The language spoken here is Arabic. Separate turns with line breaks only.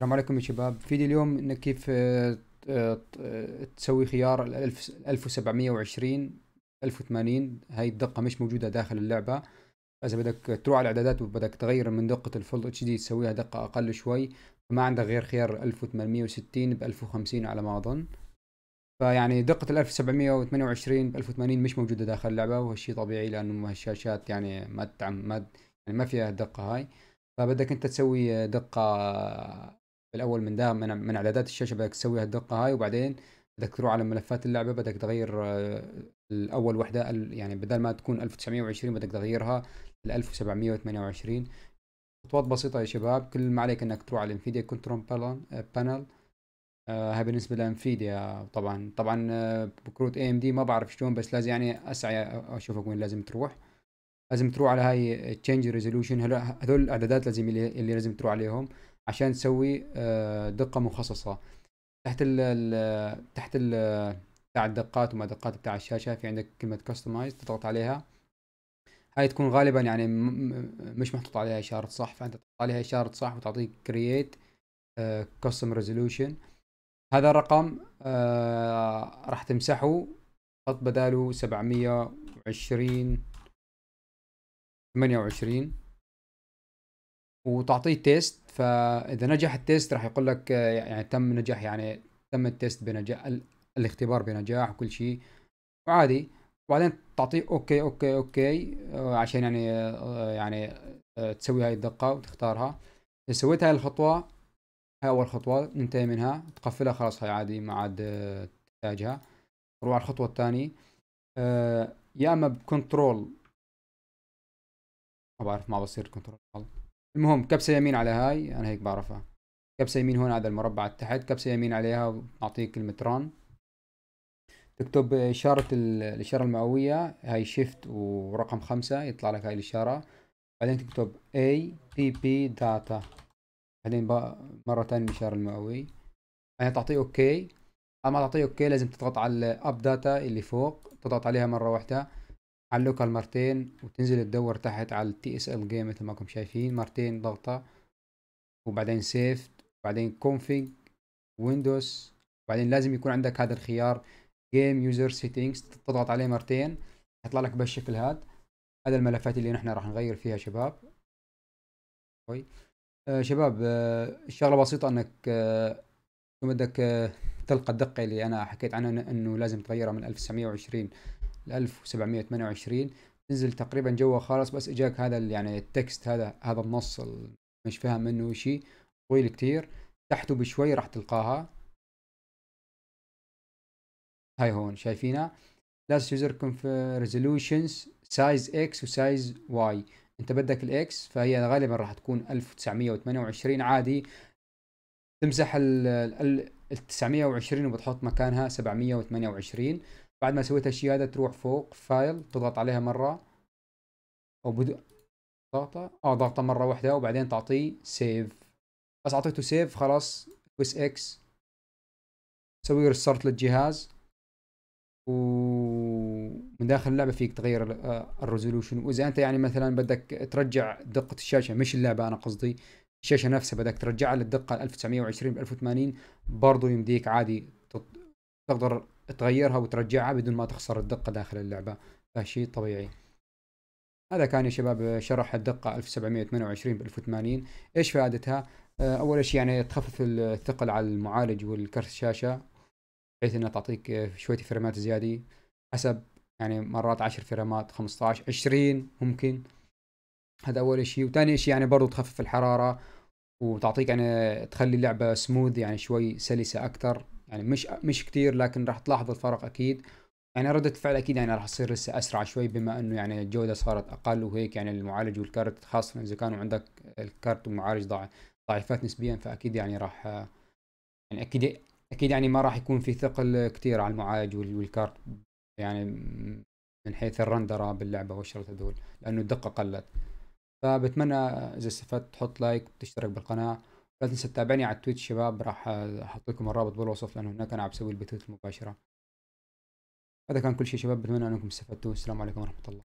السلام عليكم يا شباب فيديو اليوم انك كيف آه، آه، آه، تسوي خيار ال 1720 1080 هاي الدقة مش موجودة داخل اللعبة اذا بدك تروح على الاعدادات وبدك تغير من دقة الفول اتش دي تسويها دقة اقل شوي فما عندك غير خيار 1860 ب 1050 على ما اظن فيعني دقة ال 1728 ب 1080 مش موجودة داخل اللعبة وهالشي طبيعي لانه الشاشات يعني ما تدعم ما يعني ما فيها الدقة هاي فبدك انت تسوي دقة الاول من ده من, من اعدادات الشاشه بدك تسوي هالدقه هاي وبعدين بدك تروح على ملفات اللعبه بدك تغير آه، الاول وحده يعني بدل ما تكون 1920 بدك تغيرها ل 1728 خطوات بسيطه يا شباب كل ما عليك انك تروح على انفيديا كنترول بانل هاي بالنسبه لانفيديا طبعا طبعا آه، بكروت اي ام دي ما بعرف شلون بس لازم يعني اسعى اشوفك وين لازم تروح لازم تروح على هاي تشينج ريزولوشن هذول الاعدادات لازم اللي, اللي لازم تروح عليهم عشان تسوي آه، دقه مخصصه تحت ال تحت ال بتاع الدقات وما دقات بتاع الشاشه في عندك كلمه كاستمايز تضغط عليها هاي تكون غالبا يعني مش محطوط عليها اشاره صح فانت تحط عليها اشاره صح وتعطيك كرييت كاستم ريزولوشن هذا الرقم آه راح تمسحه حط بداله 720 28 وتعطيه تيست فاذا نجح التيست راح يقول لك آه، يعني تم نجاح يعني تم التيست بنجاح الاختبار بنجاح وكل شيء وعادي وبعدين تعطيه اوكي اوكي اوكي آه، عشان يعني آه، يعني تسوي هاي الدقة وتختارها إذا سويت هاي الخطوة هاي أول خطوة ننتهي منها تقفلها خلاص هاي عادي ما عاد تحتاجها نروح على الخطوة الثانية يا إما بكنترول ما بعرف ما بصير كنترول المهم كبسه يمين على هاي انا هيك بعرفها كبسه يمين هون هذا المربع تحت كبسه يمين عليها بعطيك كلمه ران تكتب اشاره الاشاره المئويه هاي شيفت ورقم خمسة يطلع لك هاي الاشاره بعدين تكتب اي بي بي داتا بعدين مرة ثانية الإشارة المئوي يعني تعطيه اوكي اما تعطيه اوكي لازم تضغط على الاب داتا اللي فوق تضغط عليها مرة واحدة علقها مرتين وتنزل تدور تحت على التي اس ال جيم مثل ما كم شايفين مرتين ضغطة وبعدين سيفت وبعدين كونفيج ويندوز وبعدين لازم يكون عندك هذا الخيار جيم يوزر سيتنجز تضغط عليه مرتين يطلع لك بالشكل هذا هذا الملفات اللي نحن راح نغير فيها شباب كويس آه شباب آه الشغلة بسيطة انك آه بدك آه تلقى الدقة اللي انا حكيت عنها انه لازم تغيرها من 1920 ل 1728 تنزل تقريبا جوا خالص بس اجاك هذا يعني التكست هذا هذا النص مش فاهم منه شيء طويل كتير تحته بشوي راح تلقاها هاي هون شايفينها لاست يوزر كونف ريزولوشنز سايز اكس وسايز واي انت بدك الاكس فهي غالبا راح تكون 1928 عادي تمسح ال 920 وبتحط مكانها 728 بعد ما سويت هذا تروح فوق فايل تضغط عليها مره او بدو ضغطه اه ضغطه مره واحده وبعدين تعطيه سيف بس اعطيته سيف خلاص بس اكس سوي ريستارت للجهاز ومن داخل اللعبه فيك تغير آه، الريزولوشن واذا انت يعني مثلا بدك ترجع دقه الشاشه مش اللعبه انا قصدي الشاشه نفسها بدك ترجعها للدقه 1920 ب 1080 برضه يمديك عادي تقدر تغيرها وترجعها بدون ما تخسر الدقه داخل اللعبه فشيء طبيعي هذا كان يا شباب شرح الدقه 1728 ب 1080 ايش فائدتها آه، اول شيء يعني تخفف الثقل على المعالج والكرت الشاشه بحيث انها تعطيك شويه فريمات زياده حسب يعني مرات 10 فريمات 15 20 ممكن هذا اول شيء وثاني شيء يعني برضو تخفف الحراره وتعطيك يعني تخلي اللعبه سموذ يعني شوي سلسه اكثر يعني مش مش كثير لكن راح تلاحظ الفرق اكيد يعني ردة الفعل اكيد يعني راح تصير لسه اسرع شوي بما انه يعني الجودة صارت اقل وهيك يعني المعالج والكارت خاصة اذا كانوا عندك الكارت والمعالج ضعيفات نسبيا فاكيد يعني راح يعني اكيد اكيد يعني ما راح يكون في ثقل كثير على المعالج والكارت يعني من حيث الرندرة باللعبة والشغلات هذول لانه الدقة قلت فبتمنى اذا استفدت تحط لايك وتشترك بالقناة لا تنسى تتابعني على التويتش شباب راح احط لكم الرابط بالوصف لانه هناك انا عم بسوي البثوث المباشره هذا كان كل شيء شباب بتمنى انكم استفدتوا والسلام عليكم ورحمه الله